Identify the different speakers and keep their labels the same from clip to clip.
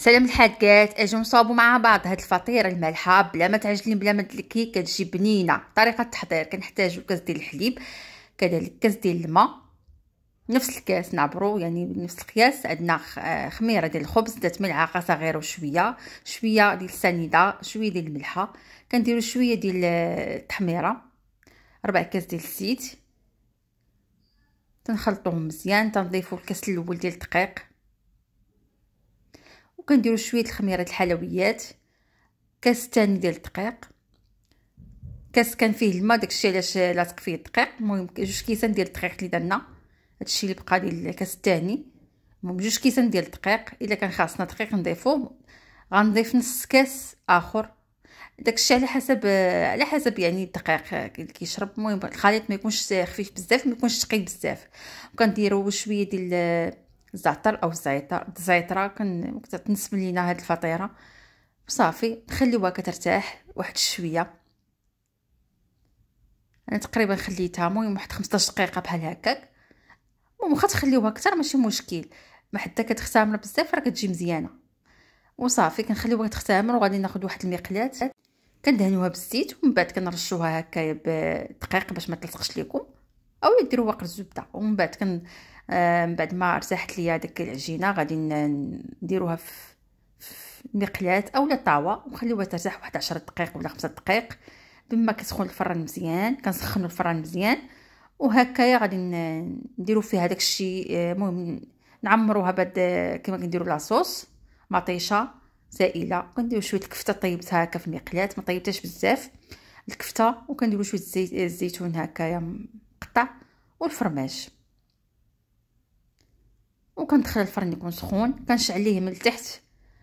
Speaker 1: سلام الحاجات اجيو نصاوبو مع بعض هاد الفطيره المالحه بلا ما تعجلين بلا ما تلكي كتجي بنينه طريقه التحضير كنحتاجو كاس ديال الحليب كذلك كاس ديال الماء نفس الكاس نعبرو يعني نفس القياس عندنا آه، خميره ديال الخبز ذات ملعقه صغيره وشويه شويه ديال السنيده شويه ديال الملحه كنديرو شويه ديال آه، التحميره ربع كاس ديال الزيت تنخلطوهم مزيان تنضيفو الكاس الاول ديال الدقيق وكنديروا شويه الخميره الحلويات كاس تاني ديال الدقيق كاس كان فيه الماء داكشي علاش لاصق فيه الدقيق المهم جوج كيسان ديال الدقيق اللي درنا هادشي اللي بقى ديال الكاس الثاني المهم جوج كيسان ديال الدقيق الا كان خاصنا دقيق نضيفو غنضيف نص كاس اخر داكشي على حسب على حسب يعني الدقيق اللي كيشرب المهم الخليط ما يكونش خفيف بزاف ما يكونش ثقيل بزاف وكنديروا شويه ديال الزعتر او الزعتر الزعتره كن كتنسب لينا هاد الفطيره وصافي نخليوها كترتاح واحد الشويه انا تقريبا خليتها المهم واحد 15 دقيقه بحال هكاك المهم واخا تخليوها اكثر ماشي مشكل ما حتى كتختامر بزاف راه كتجي مزيانه وصافي كنخليوها تختامر وغادي ناخذ واحد المقلات كندهنوها بالزيت ومن بعد كنرشوها هكايا بدقيق باش ما تلصقش لكم اولا ديروها قرص الزبده ومن بعد كن من بعد ما ارتاحت ليا داك العجينه غادي نديروها في المقلاه اولا طاوه ونخليوها ترتاح واحد 10 دقائق ولا 5 دقائق بما كتسخن الفران مزيان كنسخنوا الفران مزيان وهكايا غادي نديرو فيها داك الشيء آه، المهم نعمروها بعد آه، كما كنديروا لاصوص مطيشه سائله كنديروا شويه الكفته طيبتها هكا في المقلاه ما طيبتهاش بزاف الكفته وكنديروا شويه الزيت الزيتون هكايا مقطع والفرماج وكندخل الفرن يكون سخون كنشعل ليه من التحت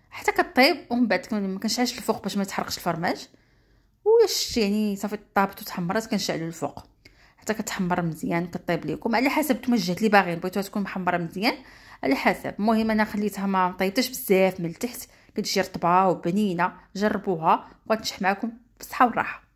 Speaker 1: حتى كطيب ومن بعد ما كنشعلش الفوق باش ما يتحرقش الفرماج واش يعني صافي طابت وتحمرات كنشعلو الفوق حتى كتحمر مزيان كطيب ليكم على حسب التوجه اللي باغيين بغيتوها تكون محمره مزيان على حسب المهم انا خليتها ما طيبتش بزاف من التحت كتجي رطبه وبنينه جربوها وغتنجح معكم بالصحه والراحه